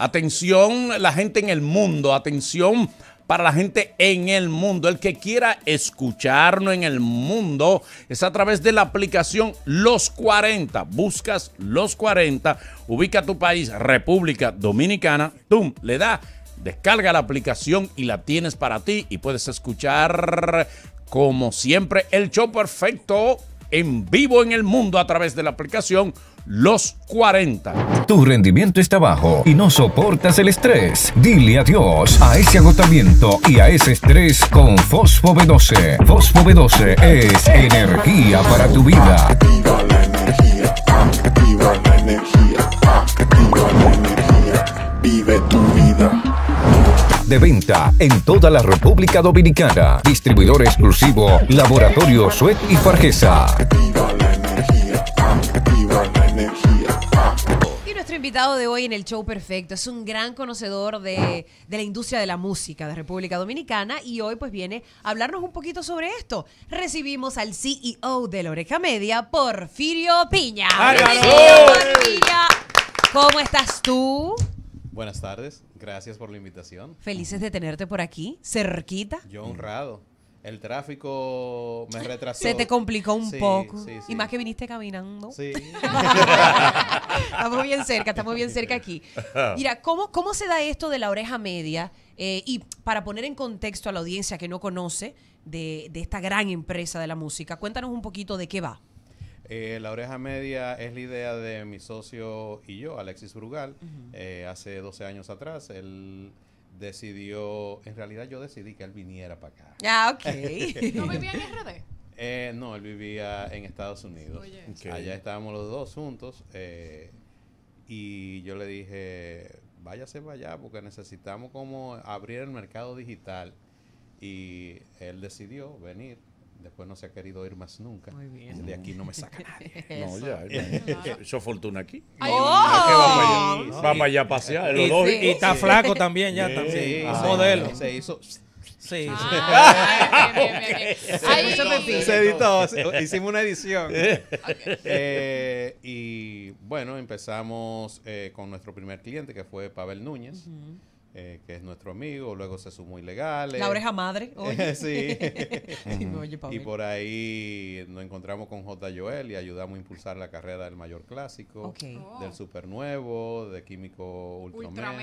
Atención la gente en el mundo, atención para la gente en el mundo. El que quiera escucharnos en el mundo es a través de la aplicación Los 40. Buscas Los 40, ubica tu país, República Dominicana, ¡tum! Le da, descarga la aplicación y la tienes para ti y puedes escuchar, como siempre, el show perfecto en vivo en el mundo a través de la aplicación los 40. Tu rendimiento está bajo y no soportas el estrés. Dile adiós a ese agotamiento y a ese estrés con Fosfo B12. Fosfo B12 es energía para tu vida. Viva la energía, Viva la energía, Vive tu vida de venta en toda la República Dominicana. Distribuidor exclusivo Laboratorio Suet y energía. Y nuestro invitado de hoy en el show perfecto es un gran conocedor de, la industria de la música de República Dominicana y hoy pues viene a hablarnos un poquito sobre esto. Recibimos al CEO de la Oreja Media, Porfirio Piña. Porfirio! ¿Cómo estás tú? Buenas tardes, gracias por la invitación. Felices de tenerte por aquí, cerquita. Yo honrado. El tráfico me retrasó. Se te complicó un poco. Y más que viniste caminando. Sí. estamos bien cerca, estamos bien cerca aquí. Mira, ¿cómo, cómo se da esto de la oreja media? Eh, y para poner en contexto a la audiencia que no conoce de, esta gran empresa de la música, cuéntanos un poquito de qué va. Eh, la oreja media es la idea de mi socio y yo, Alexis Urugal. Eh, hace 12 años atrás. Él decidió, en realidad yo decidí que él viniera para acá. Ah, ok. ¿No vivía en RD? Eh, no, él vivía en Estados Unidos. Allá estábamos los dos juntos eh, y yo le dije, váyase para allá porque necesitamos como abrir el mercado digital y él decidió venir Después no se ha querido ir más nunca. Muy De aquí no me saca nadie. no, ya. Yo fortuna aquí. oh. allá. a pasear. Y, y está flaco también ya. Sí, también. modelo. Se hizo... Sí. se, editó. Hicimos una edición. Eh, y bueno, empezamos eh, con nuestro primer cliente que fue Pavel Núñez. Eh, que es nuestro amigo, luego se sumó ilegal. La oreja madre. Oye. sí. y por ahí nos encontramos con J. Joel y ayudamos a impulsar la carrera del mayor clásico, oh. del super nuevo, de químico ultra,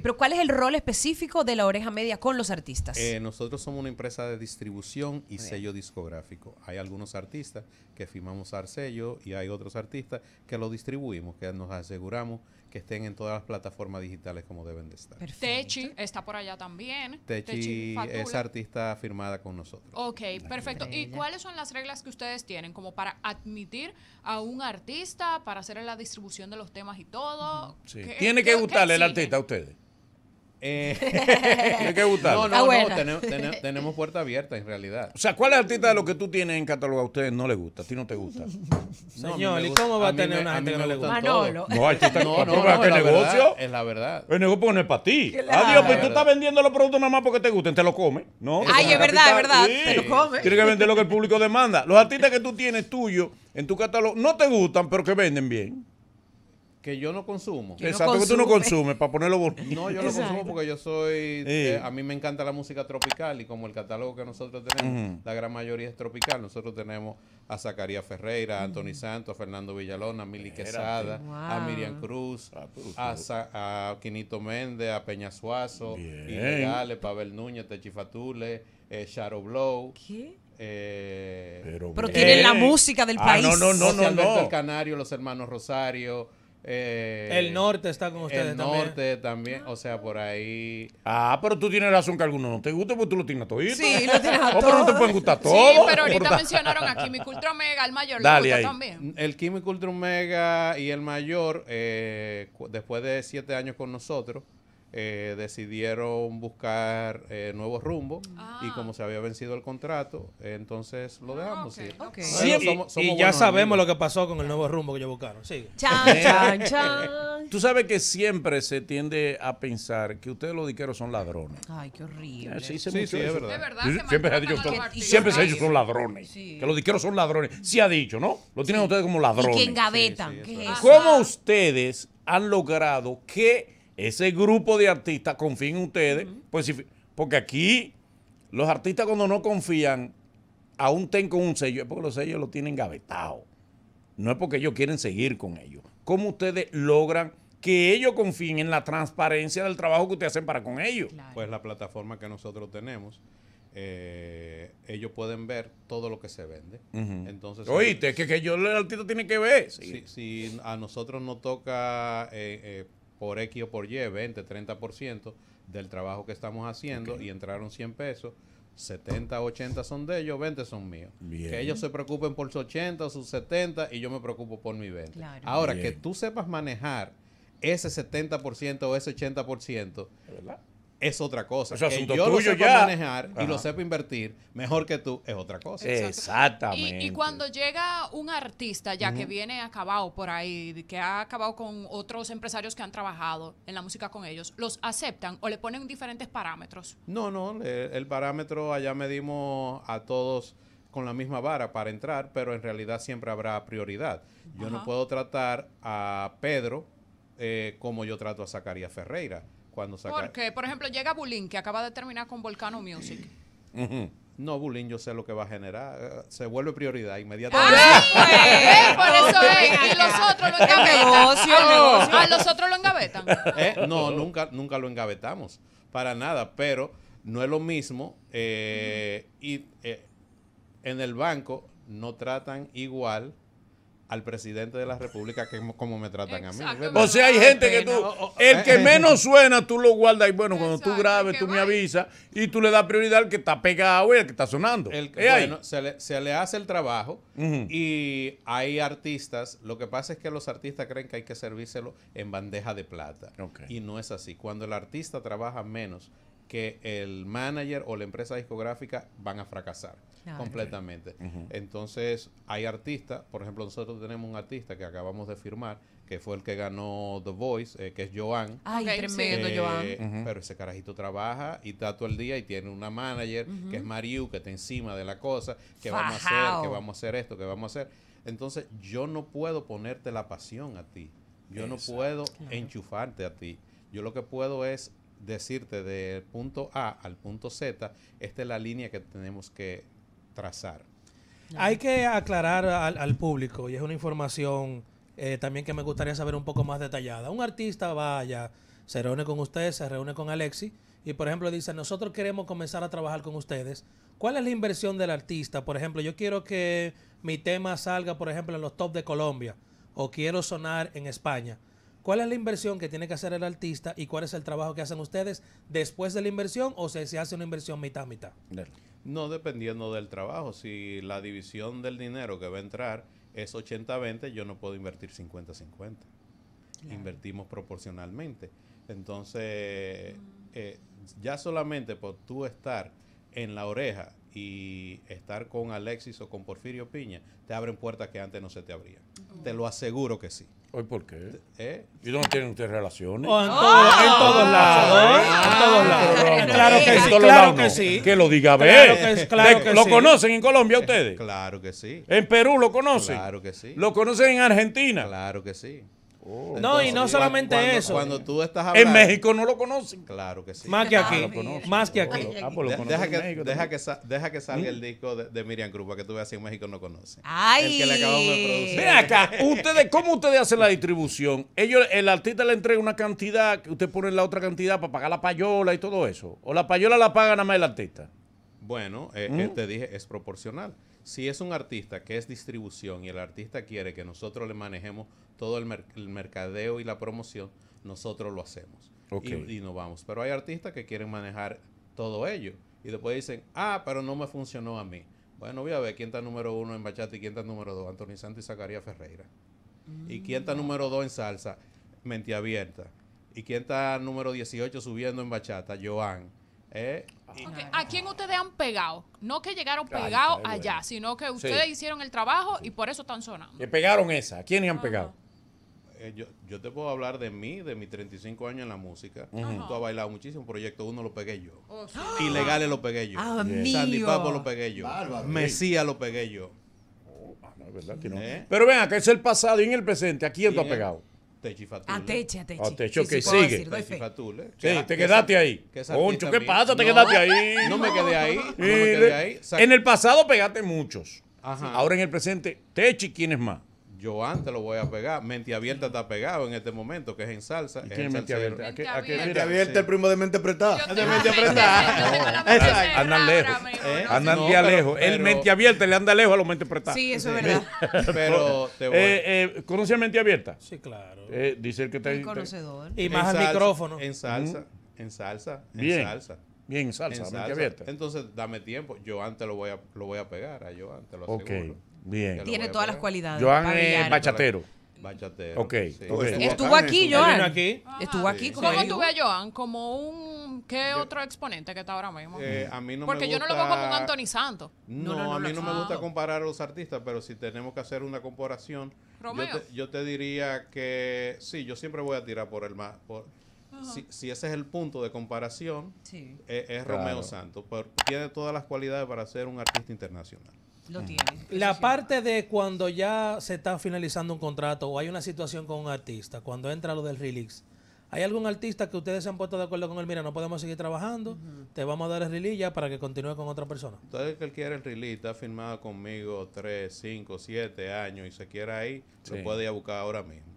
pero ¿cuál es el rol específico de la oreja media con los artistas? Eh, nosotros somos una empresa de distribución y sello discográfico. Hay algunos artistas que firmamos al sello y hay otros artistas que lo distribuimos, que nos aseguramos que estén en todas las plataformas digitales como deben de estar. Techi está por allá también. Techi, es artista firmada con nosotros. Ok, perfecto. ¿Y cuáles son las reglas que ustedes tienen como para admitir a un artista, para hacer la distribución de los temas y todo? Tiene que gustarle el artista a ustedes. Eh, que gustar. No, no, tenemos, tenemos, puerta abierta en realidad. O sea, ¿cuál artista de lo que tú tienes en catálogo a ustedes no le gusta? ¿A ti no te gusta? Señor, ¿y cómo va a, tener una gente que no le gusta? No, artista, no, no, negocio? Es la verdad. El negocio no es para ti. Adiós, pero pues, tú estás vendiendo los productos nomás porque te gusten, te los comes, ¿no? Ay, es verdad, es verdad, te lo comes. Tienes que vender lo que el público demanda. Los artistas que tú tienes tuyos en tu catálogo no te gustan, pero que venden bien que yo no consumo. Exacto, que tú no consumes, para ponerlo No, yo no consumo porque yo soy... Eh, a mí me encanta la música tropical y como el catálogo que nosotros tenemos, la gran mayoría es tropical. Nosotros tenemos a Zacarías Ferreira, a Anthony Santos, a Fernando Villalona, a Mili Quesada, a Miriam Cruz, ah, a, Quinito Méndez, a Peña Suazo, Ilegales, Pavel Núñez, Techifatule, eh, Sharo Blow. ¿Qué? Eh, pero, tienen la música del ah, país. No, no, no, Canario, los hermanos Rosario, eh, el norte está con ustedes también. El norte también, o sea, por ahí. Ah, pero tú tienes razón que algunos no te gusta porque tú lo tienes todo Sí, lo tienes a todos. Oh, pero no te pueden gustar todos. Sí, pero ahorita mencionaron a Químico omega el mayor. Dale también. El Químico y el mayor, eh, después de siete años con nosotros, eh, decidieron buscar eh, nuevos rumbos y ah. como se había vencido el contrato, entonces lo ah, dejamos. y, ya sabemos lo que pasó con el nuevo rumbo que ellos buscaron. Eh, tú sabes que siempre se tiende a pensar que ustedes los diqueros son ladrones. Ay, qué horrible. Sí, sí, es verdad. siempre se ha dicho, que son ladrones. Que los diqueros son ladrones. Sí ha dicho, ¿no? Lo tienen ustedes como ladrones. Y que engavetan. ¿Cómo ustedes han logrado que ese grupo de artistas confíen en ustedes, pues porque aquí los artistas cuando no confían, aún ten con un sello, es porque los sellos lo tienen gavetado, No es porque ellos quieren seguir con ellos. ¿Cómo ustedes logran que ellos confíen en la transparencia del trabajo que ustedes hacen para con ellos? Pues la plataforma que nosotros tenemos. Eh, ellos pueden ver todo lo que se vende. Entonces, Oíste, es que, que yo el artista tiene que ver. Si, a nosotros nos toca eh, eh, por X o por Y, 20, 30% del trabajo que estamos haciendo y entraron 100 pesos. 70, 80 son de ellos, 20 son míos. Que ellos se preocupen por sus 80, o sus 70 y yo me preocupo por mi 20. Ahora, que tú sepas manejar ese 70% o ese 80%, ¿verdad? es otra cosa. yo lo sé manejar y lo sepa invertir mejor que tú es otra cosa. Exactamente. Y, cuando llega un artista ya que viene acabado por ahí, que ha acabado con otros empresarios que han trabajado en la música con ellos, ¿los aceptan o le ponen diferentes parámetros? No, no, el, parámetro allá medimos a todos con la misma vara para entrar, pero en realidad siempre habrá prioridad. Yo no puedo tratar a Pedro eh, como yo trato a Zacarías Ferreira cuando Porque, por ejemplo, llega Bulín, que acaba de terminar con Volcano Music. No, Bulín, yo sé lo que va a generar. Eh, se vuelve prioridad inmediatamente. Pues! Por eso es. Y los otros lo engavetan. ¿A los otros lo engavetan? Eh, no, nunca, nunca lo engavetamos. Para nada. Pero no es lo mismo. Eh, y en el banco no tratan igual al presidente de la República que como me tratan a mí. O sea, hay gente que tú, el que eh, eh. menos suena, tú lo guardas y bueno, cuando tú grabes, tú me avisas y tú le das prioridad al que está pegado y al que está sonando. El, bueno, se le, hace el trabajo y hay artistas, lo que pasa es que los artistas creen que hay que servírselo en bandeja de plata y no es así. Cuando el artista trabaja menos, que el manager o la empresa discográfica van a fracasar completamente. Entonces, hay artistas, por ejemplo, nosotros tenemos un artista que acabamos de firmar, que fue el que ganó The Voice, eh, que es Joan. Ay, tremendo, eh, Joan. Pero ese carajito trabaja y está todo el día y tiene una manager, que es Mariu, que está encima de la cosa, que vamos a hacer, que vamos a hacer esto, que vamos a hacer. Entonces, yo no puedo ponerte la pasión a ti. Yo no puedo enchufarte a ti. Yo lo que puedo es decirte del punto A al punto Z, esta es la línea que tenemos que trazar. Hay que aclarar al, público, y es una información eh, también que me gustaría saber un poco más detallada. Un artista vaya se reúne con ustedes, se reúne con Alexi, y por ejemplo dice, nosotros queremos comenzar a trabajar con ustedes. ¿Cuál es la inversión del artista? Por ejemplo, yo quiero que mi tema salga, por ejemplo, en los top de Colombia, o quiero sonar en España. ¿Cuál es la inversión que tiene que hacer el artista y cuál es el trabajo que hacen ustedes después de la inversión o se, hace una inversión mitad mitad? No, dependiendo del trabajo. Si la división del dinero que va a entrar es 80-20, yo no puedo invertir 50-50. Invertimos proporcionalmente. Entonces, eh, ya solamente por tú estar en la oreja y estar con Alexis o con Porfirio Piña, te abren puertas que antes no se te abrían. Te lo aseguro que sí. ¿Hoy por qué? ¿Eh? ¿Y no tienen ustedes relaciones? Oh, ah, en, todos lados. ¿eh? en todos ah, lados. claro que sí. que lo diga a ver. ¿Lo conocen en Colombia ustedes? Claro que sí. ¿En Perú lo conocen? Claro que sí. ¿Lo conocen en Argentina? Claro que sí. Oh, no, y no solamente eso. Cuando tú estás en México no lo conocen. Claro que sí. Más que ah, aquí. más que aquí. deja, que, salga ¿Mm? el disco de, Miriam Cruz para que tú veas si en México no conocen. Ay. que le acabamos de producir. Mira acá, ustedes, ¿cómo ustedes hacen la distribución? Ellos, el artista le entrega una cantidad, usted pone la otra cantidad para pagar la payola y todo eso. O la payola la paga nada más el artista. Bueno, eh, ¿Mm? eh, te dije, es proporcional si es un artista que es distribución y el artista quiere que nosotros le manejemos todo el, mercadeo y la promoción, nosotros lo hacemos. Y, nos vamos. Pero hay artistas que quieren manejar todo ello. Y después dicen, ah, pero no me funcionó a mí. Bueno, voy a ver quién está número uno en bachata y quién está número dos. Anthony Santos y Zacarías Ferreira. ¿Y quién está mm. número dos en salsa? Mente abierta. ¿Y quién está número 18 subiendo en bachata? Joan. Eh, ¿A quién ustedes han pegado? No que llegaron pegados allá, sino que ustedes hicieron el trabajo y por eso están sonando. ¿Le pegaron esa. ¿A quiénes han pegado? Eh, yo, te puedo hablar de mí, de mis 35 años en la música. Tú has bailado muchísimo. Proyecto 1 lo pegué yo. Oh, Ilegales lo pegué yo. Ah, Sandy lo pegué yo. Mesías lo pegué yo. Oh, ah, eh. Pero vean, que es el pasado y en el presente. ¿A quién tú has pegado? Techi Fatule. A Techi, a Techi. que sigue. Decir, Sí, te quedaste ahí. Que Concho, ¿qué pasa? te quedaste ahí. No me quedé ahí. En el pasado pegaste muchos. Ahora en el presente, Techi, ¿quién es más? yo antes lo voy a pegar. Mente Abierta está pegado en este momento, que es en salsa. ¿Y quién es Mente Abierta? ¿A mente Abierta, el primo de Mente Apretada. De Mente Apretada. Andan lejos. Eh, Andan lejos. El Mente Abierta le anda lejos a los Mente apretados. Sí, eso es verdad. pero te voy. Eh, eh, ¿Conoce a Mente Abierta? Sí, claro. Eh, dice el que está ahí. conocedor. Y más al micrófono. En salsa. En salsa. En salsa. Bien, salsa, mente abierta. Entonces, dame tiempo. Yo antes lo voy a, lo voy a pegar a yo antes, lo aseguro. Tiene todas las cualidades. Joan es bachatero. Bachatero. Estuvo aquí, Joan. Estuvo ah, aquí. ¿Cómo tuve a Joan? Como un. ¿Qué otro exponente que está ahora mismo? Eh, a mí no Porque me gusta, yo no lo veo como un Anthony Santos. No, a mí no me gusta comparar a los artistas, pero si tenemos que hacer una comparación, yo te, diría que sí, yo siempre voy a tirar por el más. si, ese es el punto de comparación, eh, es, Romeo Santos. tiene todas las cualidades para ser un artista internacional tiene. La parte de cuando ya se está finalizando un contrato o hay una situación con un artista, cuando entra lo del release. ¿Hay algún artista que ustedes se han puesto de acuerdo con él? Mira, no podemos seguir trabajando, te vamos a dar el release ya para que continúe con otra persona. Todo el que quiera el release está firmado conmigo 3, 5, 7 años y se quiera ahí Se lo puede ir a buscar ahora mismo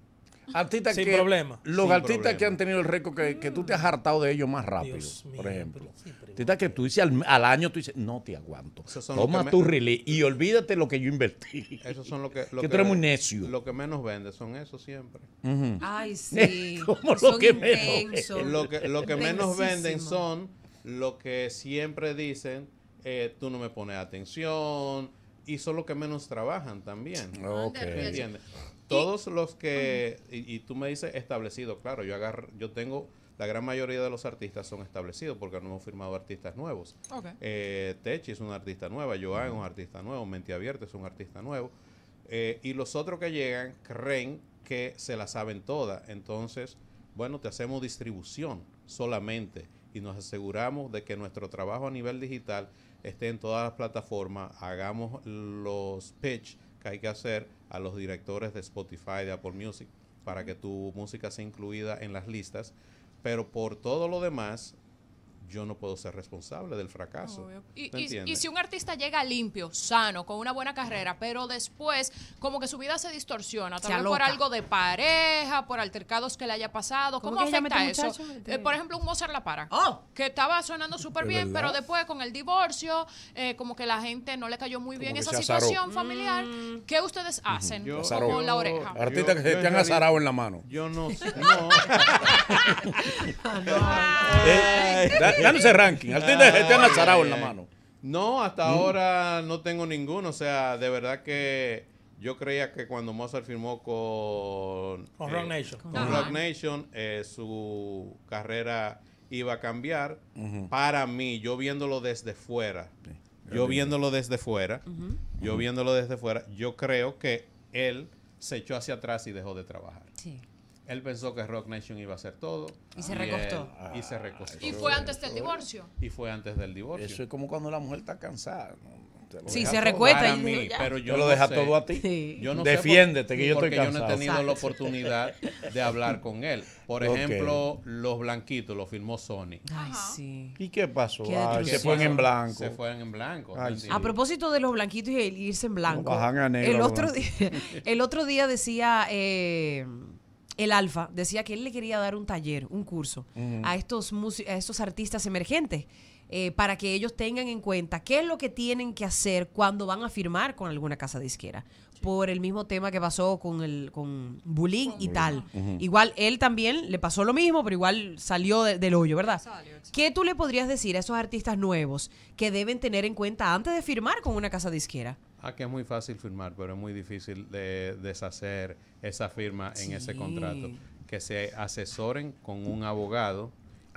artistas que, Los artistas que han tenido el récord que, que, tú te has hartado de ellos más rápido, por ejemplo. Artistas que tú dices al, año, tú dices, no te aguanto. Toma tu release y olvídate lo que yo invertí. Eso son lo que. Lo que, tú eres muy necio. Lo que menos vende son eso siempre. Ay, sí. lo que menos. Lo que, lo que menos venden son lo que siempre dicen, eh, tú no me pones atención. Y son los que menos trabajan también. Okay. Ah, ¿Entiendes? Todos los que, y, tú me dices establecido, claro, yo agarro, yo tengo, la gran mayoría de los artistas son establecidos porque no hemos firmado artistas nuevos. Eh, Techi es un artista nueva, Joan es un artista nuevo, Mente Abierta es un artista nuevo. Eh, y los otros que llegan creen que se la saben todas. Entonces, bueno, te hacemos distribución solamente y nos aseguramos de que nuestro trabajo a nivel digital esté en todas las plataformas, hagamos los pitch que hay que hacer a los directores de Spotify, de Apple Music, para que tu música sea incluida en las listas. Pero por todo lo demás, yo no puedo ser responsable del fracaso. Y, si un artista llega limpio, sano, con una buena carrera, pero después como que su vida se distorsiona, por algo de pareja, por altercados que le haya pasado, ¿cómo, afecta eso? Eh, por ejemplo, un Mozart La Para, oh. que estaba sonando súper bien, pero después con el divorcio, eh, como que la gente no le cayó muy bien esa situación familiar. Mm. ¿Qué ustedes hacen con la oreja? Artistas que se te han azarado en la mano. Yo no. no. no. ranking. Al en la mano. Eh, no, hasta mm. ahora no tengo ninguno. O sea, de verdad que yo creía que cuando Mozart firmó con, con eh, Rock Nation, con Rock Nation eh, su carrera iba a cambiar. Para mí, yo viéndolo desde fuera, yo viéndolo desde fuera, yo viéndolo desde fuera, yo creo que él se echó hacia atrás y dejó de trabajar. Él pensó que Rock Nation iba a ser todo. Y se recostó. y eh, se ah, recostó. Y fue antes del divorcio. Y fue antes del divorcio. Eso es como cuando la mujer está cansada. Sí, se recuesta. Mí, pero yo, lo deja todo a ti. Sí. Yo no Defiéndete, que yo estoy cansado. Porque yo no he tenido la oportunidad de hablar con él. Por ejemplo, Los Blanquitos lo firmó Sony. Ay, sí. ¿Y qué pasó? se fueron en blanco. Se fueron en blanco. A propósito de Los Blanquitos y el irse en blanco. bajan a negro, el, otro día, el otro día decía... Eh, el Alfa decía que él le quería dar un taller, un curso a, estos a estos artistas emergentes. Eh, para que ellos tengan en cuenta qué es lo que tienen que hacer cuando van a firmar con alguna casa disquera por el mismo tema que pasó con el con Bulín y tal. Igual él también le pasó lo mismo, pero igual salió del hoyo, ¿verdad? ¿Qué tú le podrías decir a esos artistas nuevos que deben tener en cuenta antes de firmar con una casa disquera? Ah, que es muy fácil firmar, pero es muy difícil deshacer esa firma en ese contrato. Que se asesoren con un abogado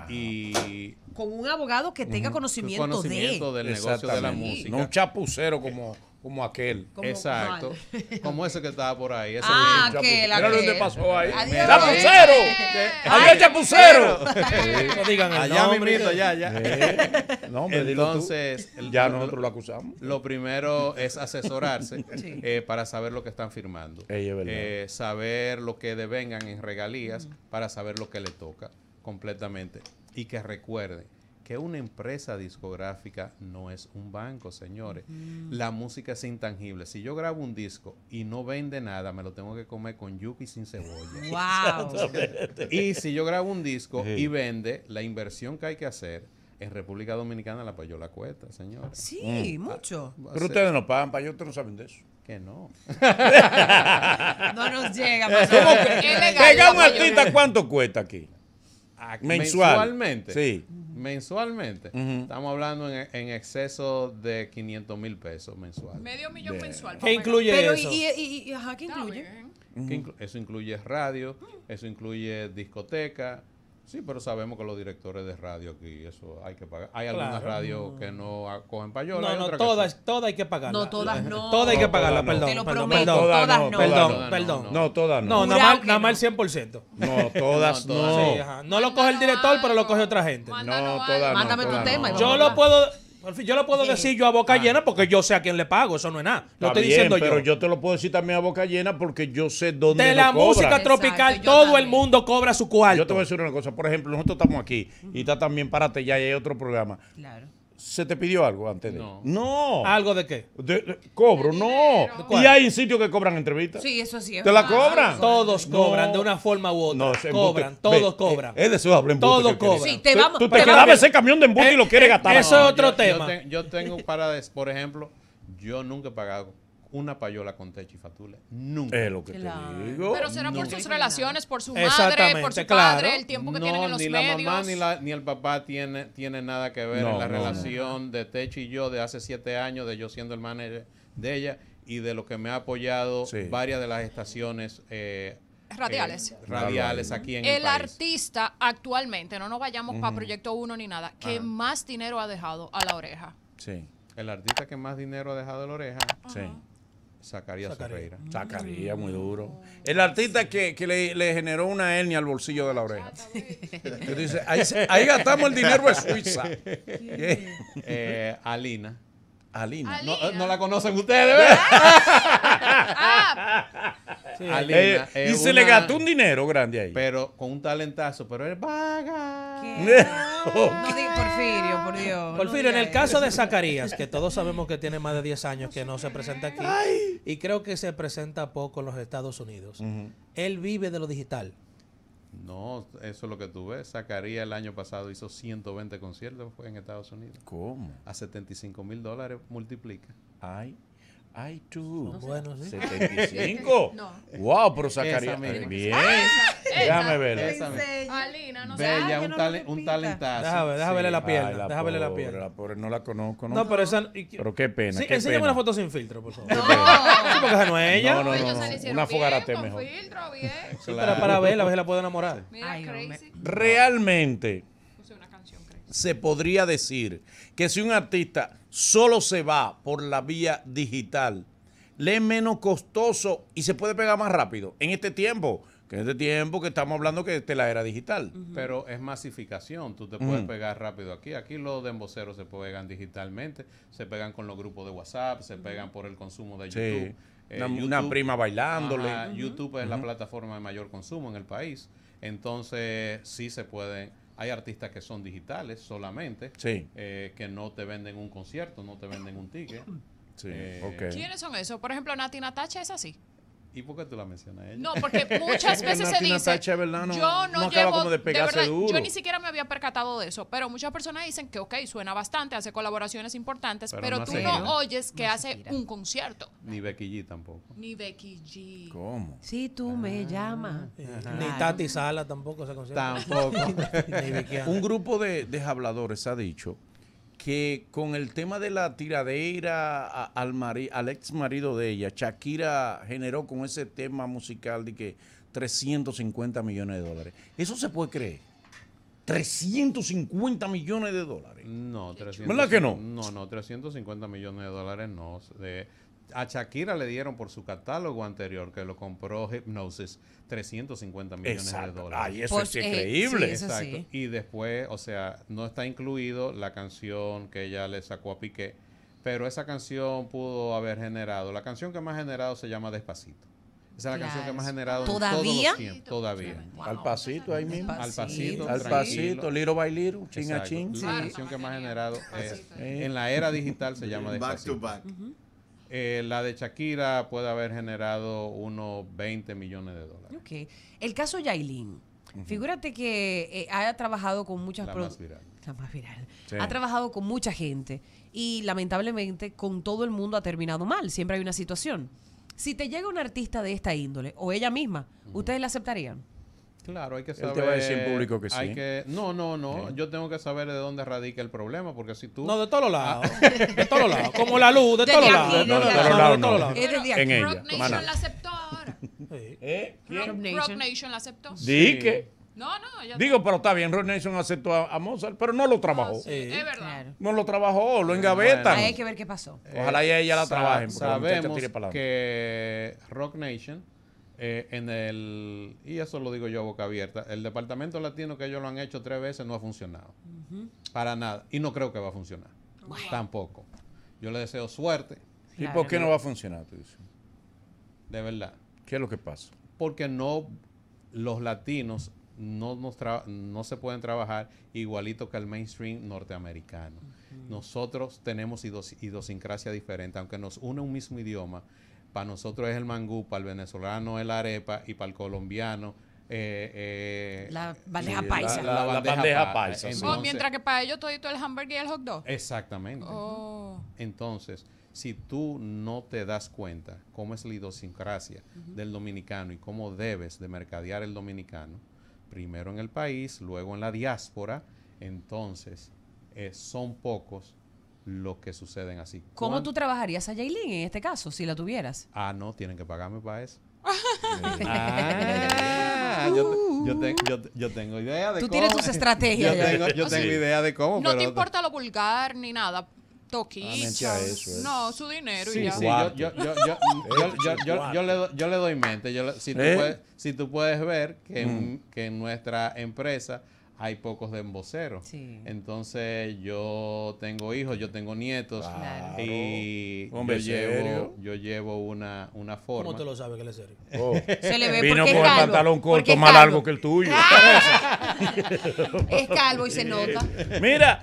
y con un abogado que tenga conocimiento, de... del negocio de la música. No un chapucero como como aquel, exacto. Como ese que estaba por ahí. Ese ah, aquel, Mira dónde pasó ahí. Adiós. Eh. ¡Chapucero! ¡Adiós, eh. chapucero! No digan el allá nombre. ya, ya. No, Entonces, ya nosotros lo acusamos. Lo primero es asesorarse eh, para saber lo que están firmando. eh, saber lo que devengan en regalías mm. para saber lo que le toca completamente. Y que recuerden que una empresa discográfica no es un banco, señores. La música es intangible. Si yo grabo un disco y no vende nada, me lo tengo que comer con yuca y sin cebolla. y si yo grabo un disco y vende, la inversión que hay que hacer en República Dominicana la yo la cuesta, señores Sí, mm. ah, mucho. Pero ustedes no pagan yo ustedes no saben de eso. Que no. no nos llega. Venga un artista, ¿cuánto cuesta aquí? Mensualmente. Sí mensualmente, estamos hablando en, exceso de 500 mil pesos mensuales. Medio millón mensual. ¿Qué incluye eso? Y, incluye? eso incluye radio, mm. eso incluye discoteca, Sí, pero sabemos que los directores de radio aquí, eso hay que pagar. Hay algunas radios que no cogen payola. No, no, todas, todas hay que pagarlas. No, todas no. Todas hay que pagarlas, perdón. Te todas no. Perdón, perdón. No, todas no. No, nada más, nada el 100%. No, todas no. No lo coge el director, pero lo coge otra gente. No, todas no. Mándame tu tema. Yo lo puedo yo lo puedo decir yo a boca ah. llena porque yo sé a quién le pago, eso no es nada. Lo estoy diciendo pero yo. Pero yo te lo puedo decir también a boca llena porque yo sé dónde. De la música tropical, todo el mundo cobra su cuarto. Yo te voy a decir una cosa, por ejemplo, nosotros estamos aquí y está también Párate ya hay otro programa. Claro ¿Se te pidió algo antes de? No. no. ¿Algo de qué? De, cobro, no. y hay sitios que cobran entrevistas. Sí, eso sí. cierto ¿Te la cobran? Ah, todos cobran, de una forma u otra. No, cobran, todos eh, cobran. Es de eso habla Todos cobran. Sí, te vamos, tú te, te quedabas ese camión de embute y eh, lo quieres eh, gastar. Eso es otro tema. Yo, yo, tengo para, por ejemplo, yo nunca he pagado una payola con Techi fatule. Nunca. Es lo que te digo. Pero será por sus relaciones, por su madre, por su padre, el tiempo que no, tienen en los ni mamá, ni la ni el papá tiene, tiene nada que ver en la relación de Techi y yo de hace siete años, de yo siendo el manager de ella y de lo que me ha apoyado varias de las estaciones. Eh, radiales. Eh, radiales aquí en el, el artista actualmente, no nos vayamos para Proyecto 1 ni nada, que más dinero ha dejado a la oreja. Sí. El artista que más dinero ha dejado a la oreja. Sí. Zacarías Ferreira. sacaría mm. muy duro. Mm. El artista que, le, generó una hernia al bolsillo de la oreja. ahí, gastamos el dinero en Suiza. Eh, Alina. Alina. No, la conocen ustedes, ah. eh, y se le gastó un dinero grande ahí. Pero con un talentazo, pero es vaga. No diga Porfirio, por Dios. Porfirio, en el caso de Zacarías, que todos sabemos que tiene más de 10 años que no se presenta aquí, y creo que se presenta poco en los Estados Unidos, él vive de lo digital. No, eso es lo que tú ves. Zacarías el año pasado hizo 120 conciertos fue en Estados Unidos. ¿Cómo? A 75 mil dólares multiplica. Ay, Ay, tú. bueno, sí. 75. no. Wow, pero sacaría. bien. Ah, déjame verla. Alina, no Bella, ah, un, no. un talentazo. Déjame, verle la ah, pierna. déjame verle la pierna. no la conozco. No, no pero esa. pero qué pena. Sí, qué enséñame una foto sin filtro, por favor. No. Sí, porque esa no es ella. No, no, no. una fogarate mejor. Filtro, bien. Sí, para, para verla, a ver si la puedo enamorar. Mira, crazy. Realmente se podría decir que si un artista solo se va por la vía digital, le es menos costoso y se puede pegar más rápido en este tiempo. Que en este tiempo que estamos hablando que es la era digital. Pero es masificación, tú te puedes pegar rápido aquí. Aquí los demboceros se pegan digitalmente, se pegan con los grupos de WhatsApp, se pegan por el consumo de YouTube. Eh, una, prima bailándole. YouTube es la plataforma de mayor consumo en el país. Entonces, sí se puede... Hay artistas que son digitales solamente, eh, que no te venden un concierto, no te venden un ticket. Eh, ¿Quiénes son esos? Por ejemplo, Nati Natacha es así. ¿Y por qué tú la mencionas a ella? No, porque muchas veces se dice. yo no, llevo, de Yo ni siquiera me había percatado de eso, pero muchas personas dicen que, ok, suena bastante, hace colaboraciones importantes, pero, tú no oyes que hace un concierto. Ni Becky G tampoco. Ni Becky G. ¿Cómo? Si tú me ah. llamas. Ni Tati Sala tampoco se concierto. Tampoco. un grupo de, de habladores ha dicho que con el tema de la tiradera al, ex marido de ella, Shakira generó con ese tema musical de que 350 millones de dólares. ¿Eso se puede creer? 350 millones de dólares. No, ¿Verdad que no? No, no, 350 millones de dólares no a Shakira le dieron por su catálogo anterior que lo compró Hypnosis 350 millones de dólares. Ay, eso es eh, increíble. Exacto. Y después, o sea, no está incluido la canción que ella le sacó a Piqué, pero esa canción pudo haber generado. La canción que más ha generado se llama Despacito. Esa es la canción que más ha generado ¿Todavía? todos los tiempos. Todavía. Al pasito ahí mismo. Al pasito. Al pasito, liro bailiro, ching a ching La canción que más generado en la era digital se llama Despacito. Back to back. Eh, la de Shakira puede haber generado unos 20 millones de dólares. Ok. El caso Yailin. Figúrate que eh, ha trabajado con muchas... La más viral. Ha trabajado con mucha gente y lamentablemente con todo el mundo ha terminado mal. Siempre hay una situación. Si te llega un artista de esta índole o ella misma, ¿ustedes la aceptarían? Claro, hay que saber. Él te va a decir en público que hay sí. Que, no, no, no. Yo tengo que saber de dónde radica el problema, porque si tú. No, de todos ah. lados. de todos lados. Como la luz, de todos lados. No, de todos lados. No, En Rock Nation la aceptó ahora. ¿Eh? Rock, Nation. la aceptó. Sí. No, no, ya Digo, pero está bien, Rock Nation aceptó a, Mozart, pero no lo ah, trabajó. sí, es verdad. No lo trabajó, lo engavetan. hay que ver qué pasó. Ojalá ella la trabaje. Sabemos que Rock Nation eh, en el, y eso lo digo yo a boca abierta, el departamento latino que ellos lo han hecho tres veces no ha funcionado. Para nada. Y no creo que va a funcionar. Tampoco. Yo le deseo suerte. ¿Y por qué no va a funcionar? De verdad. ¿Qué es lo que pasa? Porque no, los latinos no, nos no se pueden trabajar igualito que el mainstream norteamericano. Nosotros tenemos idiosincrasia diferente, aunque nos une un mismo idioma para nosotros es el mangú, para el venezolano es la arepa y para el colombiano eh, eh, eh, la bandeja paisa. La, bandeja, paisa. Oh, mientras que para ellos todo el hamburger y el hot dog. Exactamente. Oh. Entonces, si tú no te das cuenta cómo es la idiosincrasia del dominicano y cómo debes de mercadear el dominicano, primero en el país, luego en la diáspora, entonces son pocos lo que suceden así. ¿Cómo tú trabajarías a Jaylin en este caso, si la tuvieras? Ah, no, tienen que pagarme para eso. Ah, ah. yo, yo, tengo idea de cómo. Tú tienes tus estrategias. yo tengo, idea de cómo. No te importa lo vulgar ni nada. Toquichas. Ah, no, su dinero y ya. yo, yo, le, doy mente. Yo ¿Eh? si, tú puedes, ver que en mm. nuestra empresa hay pocos de emboceros. Entonces yo tengo hijos, yo tengo nietos y Hombre, yo, llevo, una, una forma. ¿Cómo te lo sabes que le es serio? Oh. Se le ve Vino con el pantalón corto más largo que el tuyo. es calvo y se nota. Mira,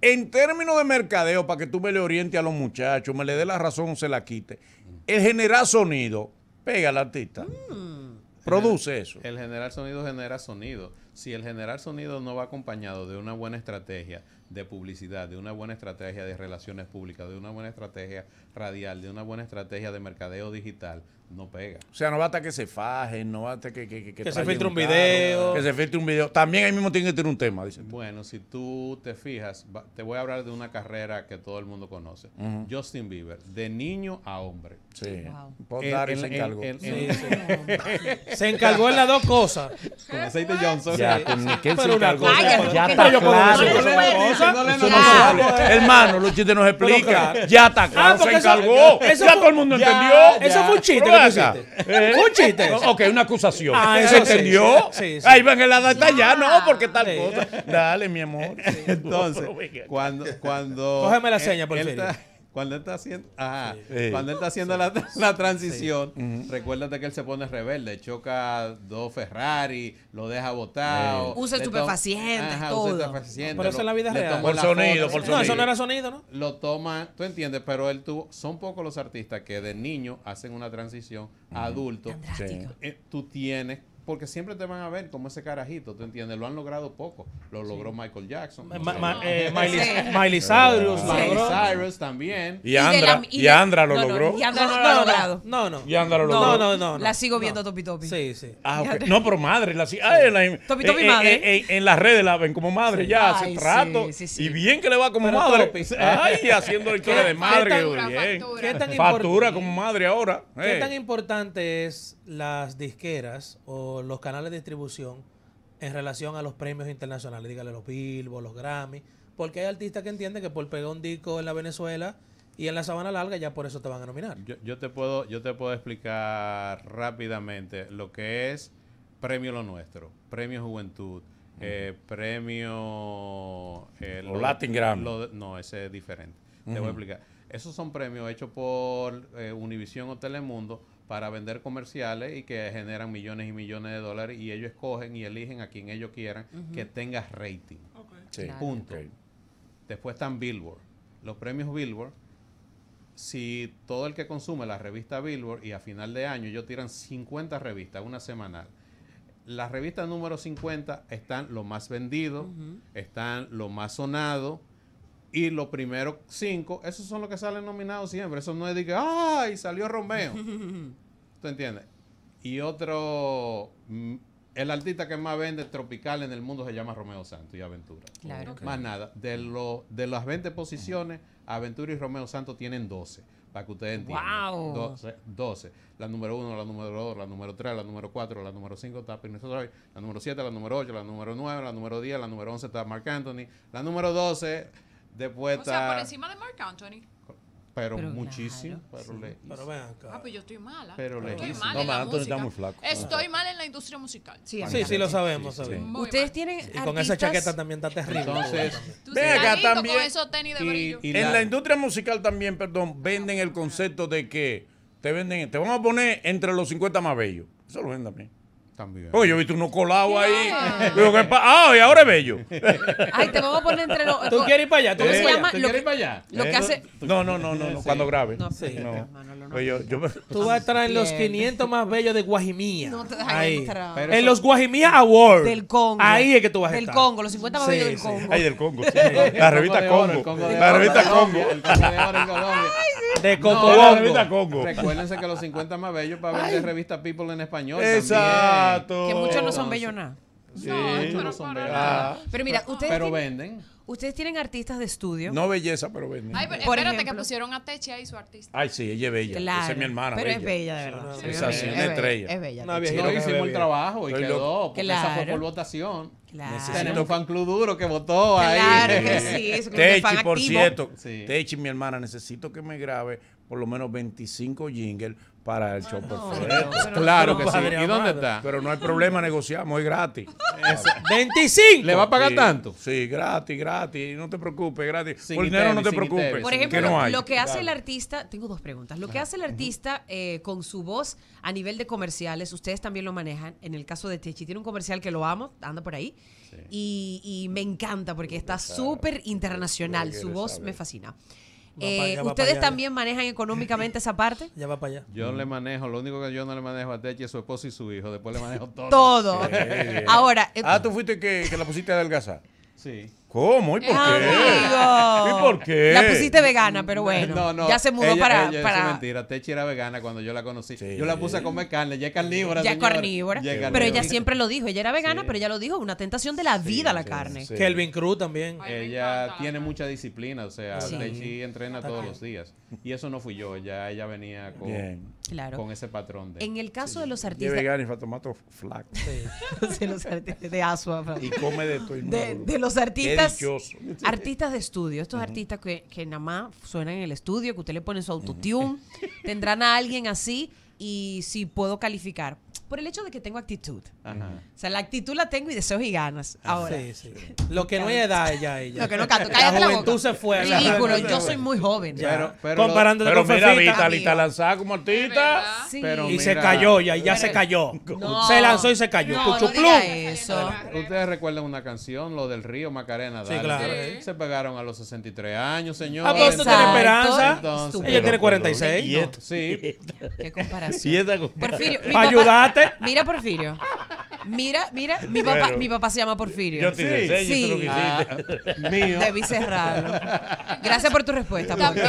en términos de mercadeo, para que tú me le oriente a los muchachos, me le dé la razón o se la quite, el general sonido pega al artista. Mm. Produce eso. El general sonido genera sonido si el generar sonido no va acompañado de una buena estrategia de publicidad, de una buena estrategia de relaciones públicas, de una buena estrategia radial, de una buena estrategia de mercadeo digital, no pega. O sea, no basta que se fajen, no basta que... Que, que, se filtre un, video. Que se filtre un video. También ahí mismo tiene que tener un tema, dice Bueno, si tú te fijas, te voy a hablar de una carrera que todo el mundo conoce. Justin Bieber, de niño a hombre. Sí. Wow. se encargó. se encargó en las dos cosas. Con aceite Johnson. Ya, con Nickel se encargó. ya está claro. Hermano, los chistes nos explica. Ya está claro, ah, se encargó. Ya todo el mundo entendió. Eso fue un chiste acá. Un chiste. ¿Eh? Ok, una acusación. Ah, ¿Se entendió? Sí, sí. Ahí van el adapta ya, ah, no, porque tal cosa. Dale, mi amor. Entonces, cuando, cuando. Cógeme la seña, por favor cuando él está haciendo, cuando está haciendo la, transición, recuérdate que él se pone rebelde, choca dos Ferrari, lo deja botado. Usa estupefacientes, todo. Pero eso es la vida real. Por sonido, por sonido. No, eso no era sonido, ¿no? Lo toma, tú entiendes, pero él tuvo, son pocos los artistas que de niño hacen una transición a adulto. Eh, tú tienes porque siempre te van a ver como ese carajito, ¿te entiendes? Lo han logrado poco. Lo logró Michael Jackson. Eh, Miley, eh, Cyrus. Miley Cyrus también. Y Andra, y, Andra lo logró. y Andra no, lo ha logrado. No, no. Y Andra lo logró. No, no, no. La sigo viendo Topi Topi. Sí, sí. Ah, No, pero madre. La, sí. ay, topi Topi eh, madre. en las redes la ven como madre ya hace rato. Y bien que le va como madre. Ay, haciendo historia de madre. Factura como madre ahora. ¿Qué tan importante es las disqueras o los canales de distribución en relación a los premios internacionales, dígale los Bilbo, los Grammy, porque hay artistas que entienden que por pegar un disco en la Venezuela y en la Sabana Larga ya por eso te van a nominar. Yo, te puedo yo te puedo explicar rápidamente lo que es Premio Lo Nuestro, Premio Juventud, eh, Premio... Eh, Latin Grammy. no, ese es diferente. Te voy a explicar. Esos son premios hechos por eh, Univision Univisión o Telemundo para vender comerciales y que generan millones y millones de dólares y ellos escogen y eligen a quien ellos quieran que tenga rating. Punto. Después están Billboard. Los premios Billboard, si todo el que consume la revista Billboard y a final de año ellos tiran 50 revistas, una semanal. Las revistas número 50 están lo más vendidos, están lo más sonados, y los primeros cinco, esos son los que salen nominados siempre. Eso no es de que, ¡ay! Salió Romeo. ¿Tú entiendes? Y otro, el artista que más vende tropical en el mundo se llama Romeo Santos y Aventura. Más nada, de, lo, de las 20 posiciones, Aventura y Romeo Santos tienen 12, para que ustedes entiendan. ¡Wow! 12, 12. La número 1, la número 2, la número 3, la número 4, la número 5 está la número 7, la número 8, la número 9, la número 10, la número 11 está Mark Anthony, la número 12 de está O sea, por encima de Mark Anthony. Pero, muchísimo. pero, le, pero ven acá. Ah, pues yo estoy mala. Pero no, en está muy flaco. Estoy mal en la industria musical. Sí, sí, lo sabemos. Ustedes tienen. Y con esa chaqueta también está terrible. Entonces, ven acá también. de Y, en la, industria musical también, perdón, venden el concepto de que te venden, te vamos a poner entre los 50 más bellos. Eso lo venden también. También. Oye, yo he visto uno colado ahí. ah, y ahora es bello. Ay, te vamos a poner entre los. ¿Tú eh, quieres ir para allá? ¿Tú, quieres para allá? Lo que- ¿Eh? hace. No, no, no, no, cuando grabe. No, no. no. yo, yo Tú vas a estar en los 500 más bellos de Guajimía. No te Ahí. En los Guajimía Awards. Del Congo. Ahí es que tú vas a Del Congo, los 50 más bellos del Congo. Ahí del Congo. La revista Congo. La revista Congo. El Congo de De Coco Congo. Recuérdense que los 50 más bellos para ver de revista People en español. Exacto. Que muchos no son bellonas. Sí, no, son ah, Pero mira, ustedes. Pero venden. Ustedes tienen artistas de estudio. No belleza, pero venden. Ay, Por espérate ejemplo. que pusieron a Techi ahí su artista. Ay, sí, ella es bella. Claro, es mi hermana. Pero es bella, de verdad. Sí, es así, una estrella. Es bella. No, no hicimos el trabajo y quedó. Porque esa fue por votación. Claro. Tenemos fan club duro que votó ahí. Claro que sí. Techi, por cierto. Sí. Techi, mi hermana, necesito que me grabe por lo menos 25 jingles para el ah, show eh, claro que sí. ¿Y dónde está? Pero no hay problema, negociamos, es gratis. 25. ¿Le va a pagar tanto? Sí, gratis, gratis. No te preocupes, gratis. por dinero no te preocupes. por ejemplo, lo que hace el artista, tengo dos preguntas. Lo que hace el artista eh, con su voz a nivel de comerciales, ustedes también lo manejan. En el caso de Techi, tiene un comercial que lo amo, anda por ahí. Y, me encanta porque está súper internacional. Su voz me fascina. Eh, ¿Ustedes también manejan económicamente esa parte? Ya va para allá. Yo mm. le manejo, lo único que yo no le manejo a Techi es su esposo y su hijo. Después le manejo todo. todo. Ahora. Eh, ah, tú fuiste que, que la pusiste a adelgazar. Sí. ¿Cómo? ¿Y por qué? ¿Y por qué? La pusiste vegana, pero bueno. No, no, ya se mudó para, para... es mentira. Techi era vegana cuando yo la conocí. Yo la puse a comer carne. Ya es carnívora. Ya es carnívora. Pero ella siempre lo dijo. Ella era vegana, pero ella lo dijo. Una tentación de la vida la carne. Kelvin Cruz también. ella tiene mucha disciplina. O sea, Techi entrena todos los días. Y eso no fui yo. Ya ella venía con, con ese patrón. De... En el caso de los artistas. De vegana y fatomato flaco. de los artistas. De asua. Y come de todo. de los artistas artistas, de estudio, estos artistas que, nada más suenan en el estudio, que usted le pone su autotune, tendrán a alguien así y si puedo calificar. Por el hecho de que tengo actitud. O sea, la actitud la tengo y deseos y ganas. Ahora. Sí, sí. Lo que no es edad ella, ella. Lo que no la, la se fue. Yo soy muy joven. Pero, pero con mira, Vitalita lanzada como artista. y se cayó ya. Y ya se cayó. se lanzó y se cayó. eso. Ustedes recuerdan una canción, lo del río Macarena. Sí, claro. Se pegaron a los 63 años, señor. Ah, tiene esperanza. ella tiene 46. Sí. Qué comparación. Porfirio, mi papá- Ayudate. Mira, Porfirio. Mira, mira, mi papá, mi papá se llama Porfirio. Yo Sí. Ah. Mío. cerrarlo. Gracias por tu respuesta, También-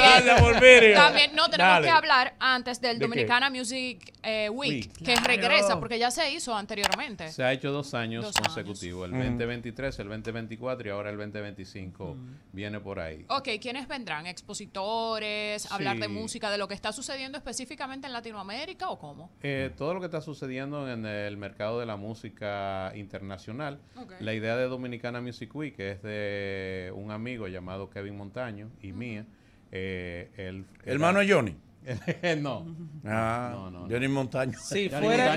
También no tenemos que hablar antes del Dominicana Music eh, Week, que regresa, porque ya se hizo anteriormente. Se ha hecho dos años consecutivos, el 2023, mm. el 2024 y ahora el 2025 mm. viene por ahí. Ok, ¿quiénes vendrán? ¿Expositores? ¿Hablar de música? ¿De lo que está sucediendo específicamente en Latinoamérica o cómo? Eh, todo lo que está sucediendo en el mercado de la música, internacional. La idea de Dominicana Music Week es de un amigo llamado Kevin Montaño y mía. ¿El eh, ¿Hermano de Johnny? Ah, no. Johnny Montaño. Si fuera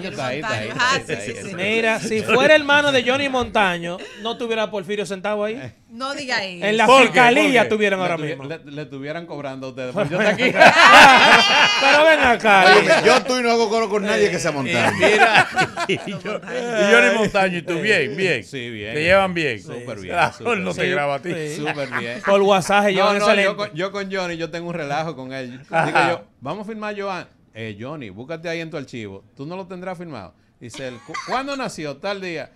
Mira, si fuera hermano de Johnny Montaño, no tuviera Porfirio sentado ahí. No diga ahí. En la fiscalía tuvieron ahora mismo. Le, estuvieran cobrando a ustedes. Pero ven acá. yo estoy y no hago coro con nadie que sea eh, montaña. Mira, y Johnny eh, Montaño, y tú bien, bien. Sí, bien. Te llevan bien. Súper bien. no te graba a ti. Súper bien. Por WhatsApp yo no, no, yo, con, Johnny, yo tengo un relajo con él. Digo yo, vamos a firmar Joan. Eh, Johnny, búscate ahí en tu archivo. Tú no lo tendrás firmado. Dice él, ¿cuándo nació? Tal día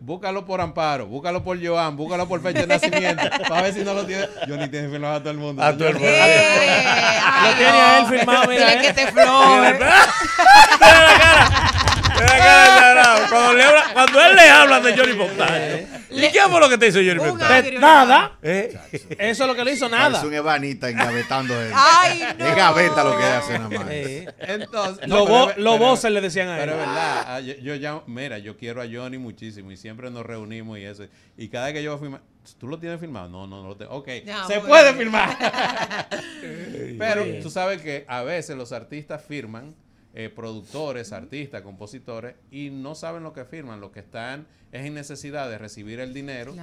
búscalo por Amparo, búscalo por Joan, búscalo por fecha de nacimiento, para ver si no lo tiene. Johnny tiene firmado a todo el mundo. A todo el mundo. lo tiene a él firmado, mira. Eh. que te la cara. la cara Cuando, él le habla de Johnny ¿Y qué fue lo que te hizo Johnny? Nada. Eh. Eso es lo que le hizo nada. Es un evanita engavetando eso. Ay, no. gaveta lo que hace nada más. Entonces, los voces le decían a él. Pero es verdad, ah, yo, ya, mira, yo quiero a Johnny muchísimo y siempre nos reunimos y eso. Y cada vez que yo voy a firmar... ¿Tú lo tienes filmado? No, no, no lo tengo. Ok, se puede firmar. Pero tú sabes que a veces los artistas firman eh, productores, artistas, compositores, y no saben lo que firman, lo que están es en necesidad de recibir el dinero.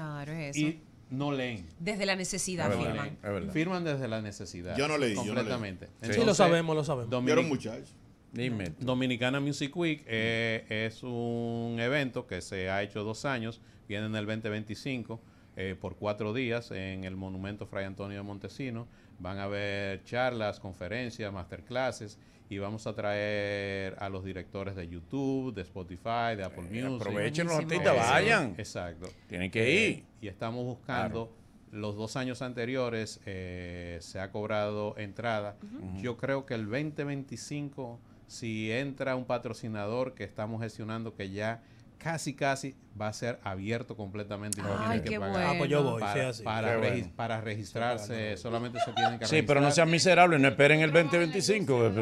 Y no leen. Desde la necesidad firman. firman desde la necesidad. Yo no leí. Completamente. Yo no sí, lo sabemos, lo sabemos. Dominic Dime. Dominicana Music Week eh, es un evento que se ha hecho dos años, viene en el 2025 eh, por cuatro días en el Monumento Fray Antonio de Montesino. Van a haber charlas, conferencias, masterclasses y vamos a traer a los directores de YouTube, de Spotify, de Apple eh, Music. Aprovechen los artistas, vayan. Exacto. Tienen que eh, ir. y estamos buscando... los dos años anteriores se ha cobrado entrada. Yo creo que el 2025, si entra un patrocinador que estamos gestionando, que ya casi, casi va a ser abierto completamente no que pagar. Ah, pues voy, para, Para, registrarse, solamente se tienen que registrar. Sí, pero no sean miserables, no esperen el 2025.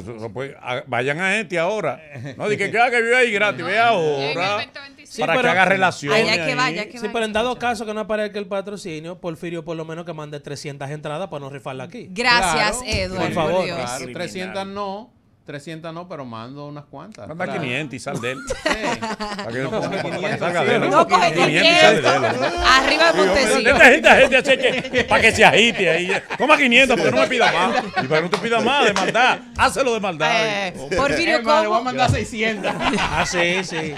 vayan a este ahora. No, dice que, queda ah, que vive ahí gratis, vea ve ahora. para que haga relación. que vaya, que sí, pero en dado caso que no aparezca el patrocinio, Porfirio por lo menos que mande 300 entradas para no rifarla aquí. Gracias, Eduardo. Por favor, 300 no 300 no, pero mando unas cuantas. Manda para... 500 y sal de él. Para que no, coge 500, para de él. No, 500 Arriba de montecito. Esta gente, gente para que se agite ahí. Coma 500, pero no me pida más. Y para que no te pida más de maldad, hácelo de maldad. Eh, Porfirio, ¿cómo? Le voy a mandar 600. Ah, sí, sí.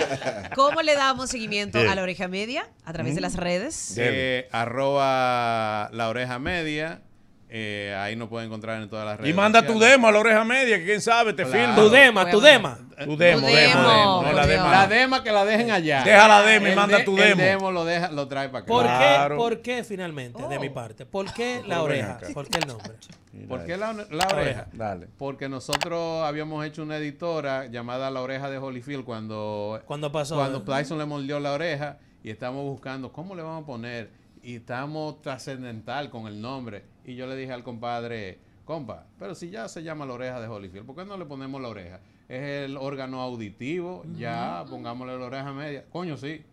¿Cómo le damos seguimiento a la oreja media? A través de mm. las redes. Eh, arroba la oreja media eh, ahí no puede encontrar en todas las redes. Y manda tu demo a la oreja media, que quién sabe, te filma. Tu demo, tu demo, Tu demo, demo, demo. la, dema. la dema que la dejen allá. Deja la demo y manda tu demo. El demo lo, trae para acá. ¿Por, qué, ¿Por qué finalmente, de oh. mi parte? ¿Por qué la oreja? ¿Por qué el nombre? ¿Por qué la, oreja? Dale. Porque nosotros habíamos hecho una editora llamada La Oreja de Holyfield cuando, cuando pasó. Cuando Plyson ¿eh? le mordió la oreja y estamos buscando cómo le vamos a poner y estamos trascendental con el nombre. Y yo le dije al compadre, compa, pero si ya se llama la oreja de Holyfield, ¿por qué no le ponemos la oreja? Es el órgano auditivo, ya mm. pongámosle la oreja media. Coño, sí.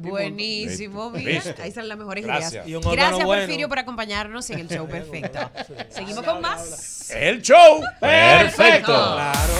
Buenísimo, mira, ahí salen las mejores ideas. Gracias, Porfirio, por acompañarnos en el show perfecto. Seguimos con más. El show perfecto. perfecto. Claro.